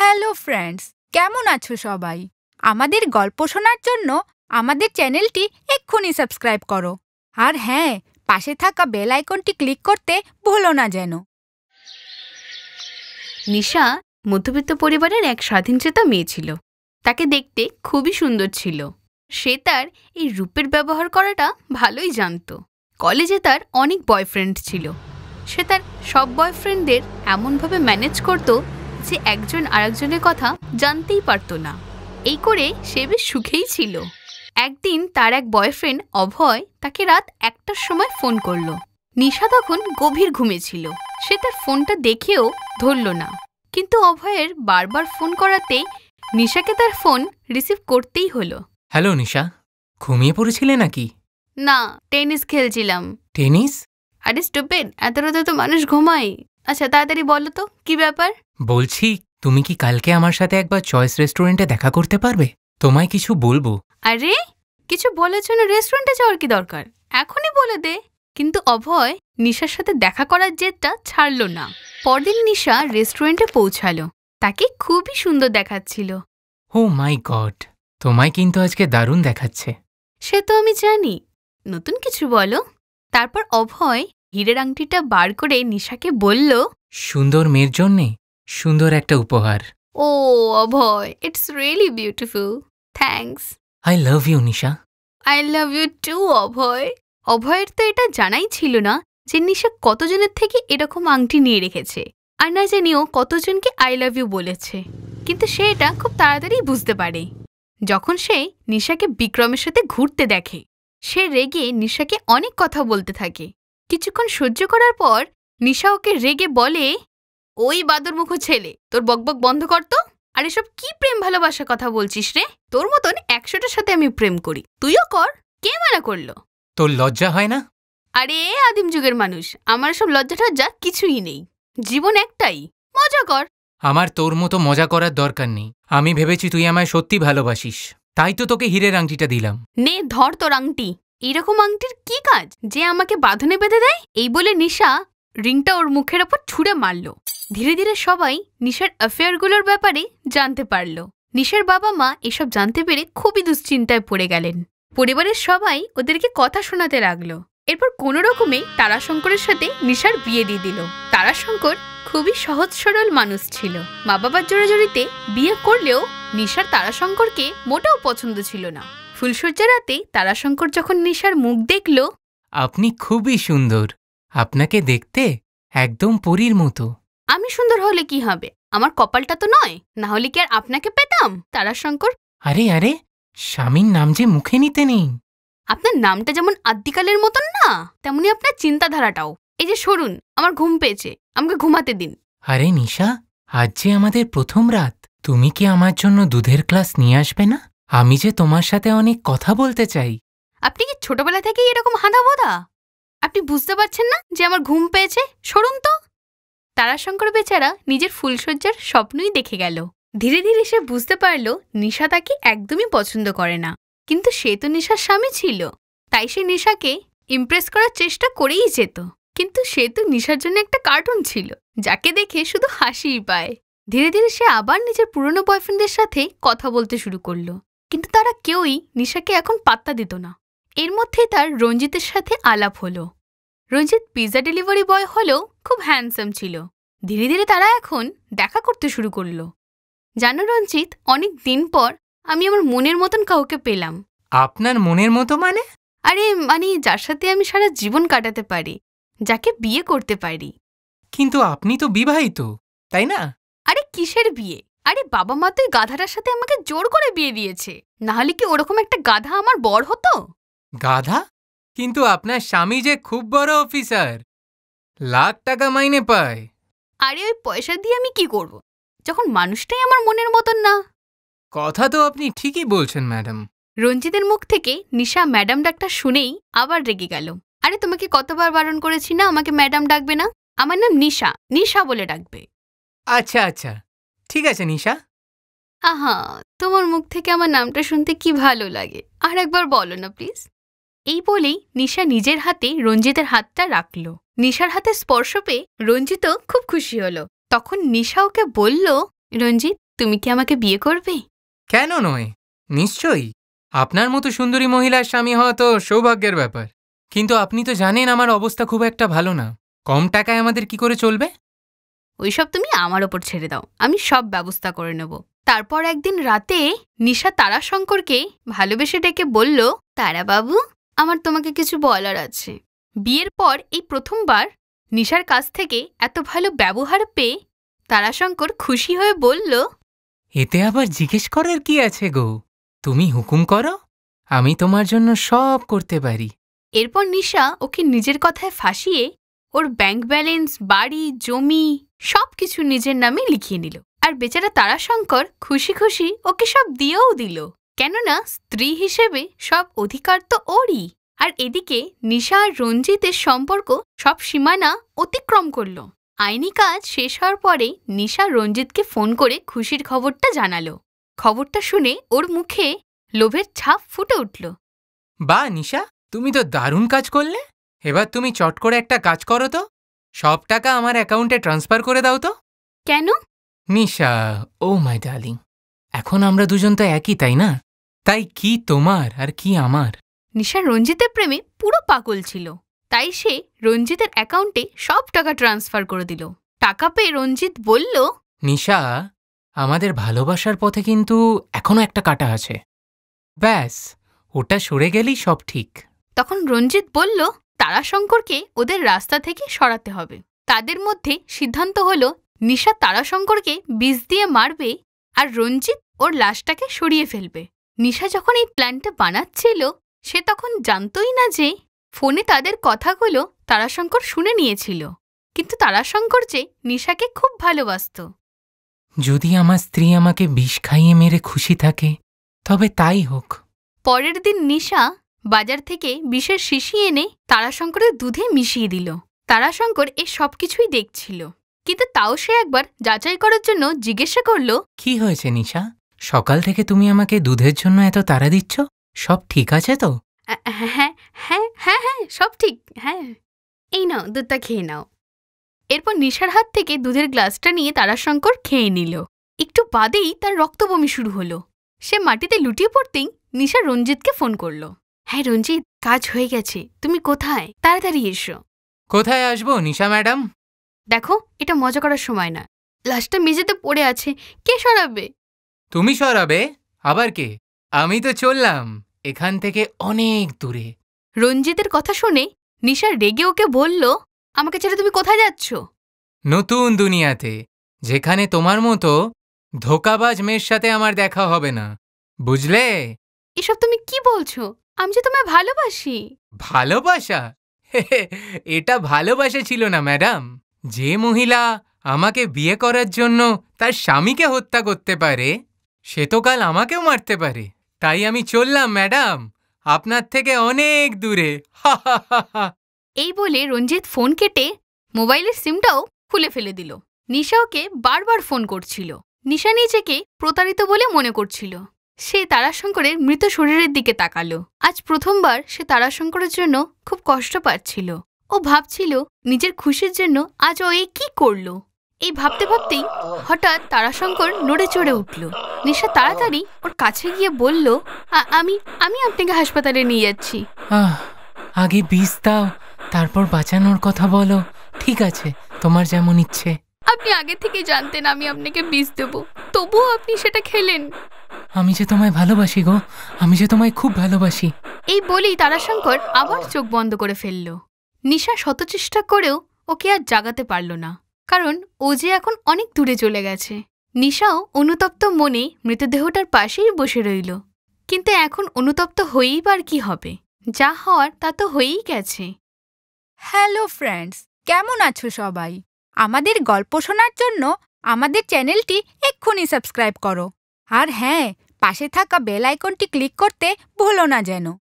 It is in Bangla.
হ্যালো ফ্রেন্ডস কেমন আছো সবাই আমাদের গল্প শোনার জন্য আমাদের চ্যানেলটি এক্ষুনি সাবস্ক্রাইব করো আর হ্যাঁ পাশে থাকা বেল আইকনটি ক্লিক করতে ভুলো না যেন নিশা মধ্যবিত্ত পরিবারের এক স্বাধীনচেতা মেয়ে ছিল তাকে দেখতে খুবই সুন্দর ছিল সে তার এই রূপের ব্যবহার করাটা ভালোই জানত কলেজে তার অনেক বয়ফ্রেন্ড ছিল সে তার সব বয়ফ্রেন্ডদের এমনভাবে ম্যানেজ করত যে একজন আরেকজনের কথা জানতেই পারত না এই করে সে বেশ সুখেই ছিল একদিন তার এক বয়ফ্রেন্ড অভয় তাকে রাত একটার সময় ফোন করল নিশা তখন গভীর ঘুমেছিল সে তার ফোনটা দেখেও ধরল না কিন্তু অভয়ের বারবার ফোন করাতে নিশাকে তার ফোন রিসিভ করতেই হলো হ্যালো নিশা ঘুমিয়ে পড়েছিলে নাকি না টেনিস খেলছিলাম টেনিস আরে স্টুপেন এত রাতে তো মানুষ ঘুমায় আচ্ছা তাড়াতাড়ি বলো তো কি ব্যাপার বলছি তুমি কি কালকে আমার সাথে একবার চয়েস রেস্টুরেন্টে দেখা করতে পারবে তোমায় কিছু বলবো আরে কিছু বলার জন্য রেস্টুরেন্টে যাওয়ার কি দরকার এখনই বলে দে কিন্তু অভয় নিশার সাথে দেখা করার জেদটা ছাড়ল না পরদিন নিশা রেস্টুরেন্টে পৌঁছালো তাকে খুবই সুন্দর দেখাচ্ছিল ও মাই গড তোমায় কিন্তু আজকে দারুণ দেখাচ্ছে সে তো আমি জানি নতুন কিছু বলো তারপর অভয় হিরের আংটিটা বার করে নিশাকে বলল সুন্দর মেয়ের জন্যে সুন্দর একটা উপহার ও Abhay it's really beautiful thanks I love you Nisha I love you too Abhay অভয়ের তো এটা জানাই ছিল না যে নিশা কতজনের থেকে এরকম আংটি নিয়ে রেখেছে আর না জানিও কতজনকে আই লাভ ইউ বলেছে কিন্তু সে এটা খুব তাড়াতাড়ি বুঝতে পারে যখন সে নিশাকে বিক্রমের সাথে ঘুরতে দেখে সে রেগে নিশাকে অনেক কথা বলতে থাকে কিছুক্ষণ সহ্য করার পর নিশা ওকে রেগে বলে ওই মুখো ছেলে তোর বকবক বন্ধ কর তো আর এসব কি প্রেম ভালোবাসা কথা বলছিস রে তোর মতন একশোটার সাথে আমি প্রেম করি তুইও কর কে মানা করলো তোর লজ্জা হয় না আরে আদিম যুগের মানুষ আমার সব লজ্জা টজ্জা কিছুই নেই জীবন একটাই মজা কর আমার তোর মতো মজা করার দরকার নেই আমি ভেবেছি তুই আমায় সত্যি ভালোবাসিস তাই তো তোকে হীরের আংটিটা দিলাম নে ধর তোর আংটি এরকম আংটির কি কাজ যে আমাকে বাঁধনে বেঁধে দেয় এই বলে নিশা রিংটা ওর মুখের ওপর ছুঁড়ে মারল ধীরে ধীরে সবাই নিশার অ্যাফেয়ারগুলোর ব্যাপারে জানতে পারল নিশার বাবা মা এসব জানতে পেরে খুবই দুশ্চিন্তায় পড়ে গেলেন পরিবারের সবাই ওদেরকে কথা শোনাতে লাগলো এরপর কোন রকমে তারাশঙ্করের সাথে নিশার বিয়ে দিয়ে দিল তারাশঙ্কর খুবই সহজ সরল মানুষ ছিল মা বাবার জোরাজোড়িতে বিয়ে করলেও নিশার তারাশঙ্করকে মোটেও পছন্দ ছিল না ফুলশয্যা রাতে তারাশঙ্কর যখন নিশার মুখ দেখল আপনি খুবই সুন্দর আপনাকে দেখতে একদম পরীর মতো আমি সুন্দর হলে কি হবে আমার কপালটা তো নয় না হলে কি আর আপনাকে পেতাম তারাশঙ্কর আরে আরে স্বামীর নাম যে মুখে নিতে নেই আপনার নামটা যেমন আদ্যিকালের মতন না তেমনি আপনার চিন্তাধারাটাও এই যে সরুন আমার ঘুম পেয়েছে আমাকে ঘুমাতে দিন আরে নিশা আজ যে আমাদের প্রথম রাত তুমি কি আমার জন্য দুধের ক্লাস নিয়ে আসবে না আমি যে তোমার সাথে অনেক কথা বলতে চাই আপনি কি ছোটবেলা থেকেই এরকম হাঁদা বোদা আপনি বুঝতে পারছেন না যে আমার ঘুম পেয়েছে সরুন তো তারাশঙ্কর বেচারা নিজের ফুলসজ্জার স্বপ্নই দেখে গেল ধীরে ধীরে সে বুঝতে পারল নিশা তাকে একদমই পছন্দ করে না কিন্তু সে তো নিশার স্বামী ছিল তাই সে নিশাকে ইমপ্রেস করার চেষ্টা করেই যেত কিন্তু সে তো নিশার জন্য একটা কার্টুন ছিল যাকে দেখে শুধু হাসিই পায় ধীরে ধীরে সে আবার নিজের পুরনো বয়ফ্রেন্ডের সাথে কথা বলতে শুরু করলো কিন্তু তারা কেউই নিশাকে এখন পাত্তা দিত না এর মধ্যেই তার রঞ্জিতের সাথে আলাপ হলো রঞ্জিত পিৎজা ডেলিভারি বয় হলেও খুব হ্যান্ডসাম ছিল ধীরে ধীরে তারা এখন দেখা করতে শুরু করলো জানো রঞ্জিত অনেক দিন পর আমি আমার মনের মতন কাউকে পেলাম আপনার মনের মতো মানে আরে মানে যার সাথে আমি সারা জীবন কাটাতে পারি যাকে বিয়ে করতে পারি কিন্তু আপনি তো বিবাহিত তাই না আরে কিসের বিয়ে আরে বাবা মা তো গাধাটার সাথে আমাকে জোর করে বিয়ে দিয়েছে নাহলে কি ওরকম একটা গাধা আমার বর হতো গাধা কিন্তু আপনার স্বামী যে খুব বড় অফিসার লাখ টাকা মাইনে পায় আরে ওই পয়সা দিয়ে আমি কি করব যখন মানুষটাই আমার মনের মতন না কথা তো আপনি ঠিকই বলছেন ম্যাডাম রঞ্জিতের মুখ থেকে নিশা ম্যাডাম ডাকটা শুনেই আবার রেগে গেল আরে তোমাকে কতবার বারণ করেছি না আমাকে ম্যাডাম ডাকবে না আমার নাম নিশা নিশা বলে ডাকবে আচ্ছা আচ্ছা ঠিক আছে নিশা আহা তোমার মুখ থেকে আমার নামটা শুনতে কি ভালো লাগে আর একবার বলো না প্লিজ এই বলেই নিশা নিজের হাতে রঞ্জিতের হাতটা রাখল নিশার হাতে স্পর্শ পেয়ে রঞ্জিত খুব খুশি হলো তখন নিশা ওকে বলল রঞ্জিত তুমি কি আমাকে বিয়ে করবে কেন নয় নিশ্চয়ই আপনার মতো সুন্দরী মহিলার স্বামী হওয়া তো সৌভাগ্যের ব্যাপার কিন্তু আপনি তো জানেন আমার অবস্থা খুব একটা ভালো না কম টাকায় আমাদের কি করে চলবে ওইসব তুমি আমার ওপর ছেড়ে দাও আমি সব ব্যবস্থা করে নেব তারপর একদিন রাতে নিশা তারাশঙ্করকে ভালোবেসে ডেকে বলল তারাবাবু আমার তোমাকে কিছু বলার আছে বিয়ের পর এই প্রথমবার নিশার কাছ থেকে এত ভালো ব্যবহার পেয়ে তারাশঙ্কর খুশি হয়ে বলল এতে আবার জিজ্ঞেস করার কি আছে গো তুমি হুকুম করো আমি তোমার জন্য সব করতে পারি এরপর নিশা ওকে নিজের কথায় ফাঁসিয়ে ওর ব্যাংক ব্যালেন্স বাড়ি জমি সব কিছু নিজের নামে লিখিয়ে নিল আর বেচারা তারাশঙ্কর খুশি খুশি ওকে সব দিয়েও দিল কেননা স্ত্রী হিসেবে সব অধিকার তো ওরই আর এদিকে নিশা আর রঞ্জিতের সম্পর্ক সব সীমানা অতিক্রম করল আইনি কাজ শেষ হওয়ার পরে নিশা রঞ্জিতকে ফোন করে খুশির খবরটা জানালো খবরটা শুনে ওর মুখে লোভের ছাপ ফুটে উঠল বা নিশা তুমি তো দারুণ কাজ করলে এবার তুমি চট করে একটা কাজ করো তো সব টাকা আমার অ্যাকাউন্টে ট্রান্সফার করে দাও তো কেন নিশা ও মাই ডার্লিং এখন আমরা দুজন তো একই তাই না তাই কি তোমার আর কি আমার নিশা রঞ্জিতের প্রেমে পুরো পাগল ছিল তাই সে রঞ্জিতের অ্যাকাউন্টে সব টাকা ট্রান্সফার করে দিল টাকা পেয়ে রঞ্জিত বলল নিশা আমাদের ভালোবাসার পথে কিন্তু এখনও একটা কাটা আছে ব্যাস ওটা সরে গেলেই সব ঠিক তখন রঞ্জিত বলল তারাশঙ্করকে ওদের রাস্তা থেকে সরাতে হবে তাদের মধ্যে সিদ্ধান্ত হল নিশা তারাশঙ্করকে বিষ দিয়ে মারবে আর রঞ্জিত ওর লাশটাকে সরিয়ে ফেলবে নিশা যখন এই প্ল্যানটা বানাচ্ছিল সে তখন জানতই না যে ফোনে তাদের কথাগুলো তারাশঙ্কর শুনে নিয়েছিল কিন্তু তারাশঙ্কর যে নিশাকে খুব ভালোবাসত যদি আমার স্ত্রী আমাকে বিষ খাইয়ে মেরে খুশি থাকে তবে তাই হোক পরের দিন নিশা বাজার থেকে বিষের শিশি এনে তারাশঙ্করের দুধে মিশিয়ে দিল তারাশঙ্কর এ সব কিছুই দেখছিল কিন্তু তাও সে একবার যাচাই করার জন্য জিজ্ঞাসা করল কি হয়েছে নিশা সকাল থেকে তুমি আমাকে দুধের জন্য এত তাড়া দিচ্ছ সব ঠিক আছে তো হ্যাঁ, হ্যাঁ হ্যাঁ হ্যাঁ হ্যাঁ সব ঠিক হ্যাঁ এই নাও দুধটা খেয়ে নাও এরপর নিশার হাত থেকে দুধের গ্লাসটা নিয়ে তারাশঙ্কর খেয়ে নিল একটু বাদেই তার রক্ত বমি শুরু হলো সে মাটিতে লুটিয়ে পড়তেই নিশা রঞ্জিতকে ফোন করলো হ্যাঁ রঞ্জিত কাজ হয়ে গেছে তুমি কোথায় তাড়াতাড়ি এসো কোথায় আসবো নিশা ম্যাডাম দেখো এটা মজা করার সময় না লাশটা মেঝেতে পড়ে আছে কে সরাবে তুমি সরাবে আবার কে আমি তো চললাম এখান থেকে অনেক দূরে রঞ্জিতের কথা শুনে নিশা রেগে ওকে বলল আমাকে ছেড়ে তুমি কোথায় যাচ্ছ নতুন দুনিয়াতে যেখানে তোমার মতো ধোকাবাজ মেয়ের সাথে আমার দেখা হবে না বুঝলে এসব তুমি কি বলছো আমি যে তোমায় ভালোবাসি ভালোবাসা এটা ভালোবাসা ছিল না ম্যাডাম যে মহিলা আমাকে বিয়ে করার জন্য তার স্বামীকে হত্যা করতে পারে সে তো কাল আমাকেও মারতে পারে তাই আমি চললাম ম্যাডাম আপনার থেকে অনেক দূরে এই বলে রঞ্জিত ফোন কেটে মোবাইলের সিমটাও খুলে ফেলে দিল নিশা ওকে বারবার ফোন করছিল নিশা নিজেকে প্রতারিত বলে মনে করছিল সে তারাশঙ্করের মৃত শরীরের দিকে তাকালো আজ প্রথমবার সে তারাশঙ্করের জন্য খুব কষ্ট পাচ্ছিল ও ভাবছিল নিজের খুশির জন্য আজ ও এ কী করলো এই ভাবতে ভাবতেই হঠাৎ তারাশঙ্কর নড়ে চড়ে উঠল নিশা তাড়াতাড়ি ওর কাছে গিয়ে বলল আমি আমি আপনাকে হাসপাতালে নিয়ে যাচ্ছি আগে বিষ দাও তারপর বাঁচানোর কথা বলো ঠিক আছে তোমার যেমন ইচ্ছে আপনি আগে থেকে জানতেন আমি আপনাকে বিষ দেব তবুও আপনি সেটা খেলেন আমি যে তোমায় ভালোবাসি গো আমি যে তোমায় খুব ভালোবাসি এই বলেই তারাশঙ্কর আবার চোখ বন্ধ করে ফেলল নিশা শতচেষ্টা করেও ওকে আর জাগাতে পারল না কারণ ও যে এখন অনেক দূরে চলে গেছে নিশাও অনুতপ্ত মনে মৃতদেহটার পাশেই বসে রইল কিন্তু এখন অনুতপ্ত হয়েই বার কি হবে যা হওয়ার তা তো হয়েই গেছে হ্যালো ফ্রেন্ডস কেমন আছো সবাই আমাদের গল্প শোনার জন্য আমাদের চ্যানেলটি এক্ষুনি সাবস্ক্রাইব করো আর হ্যাঁ পাশে থাকা বেল আইকনটি ক্লিক করতে ভুলো না যেন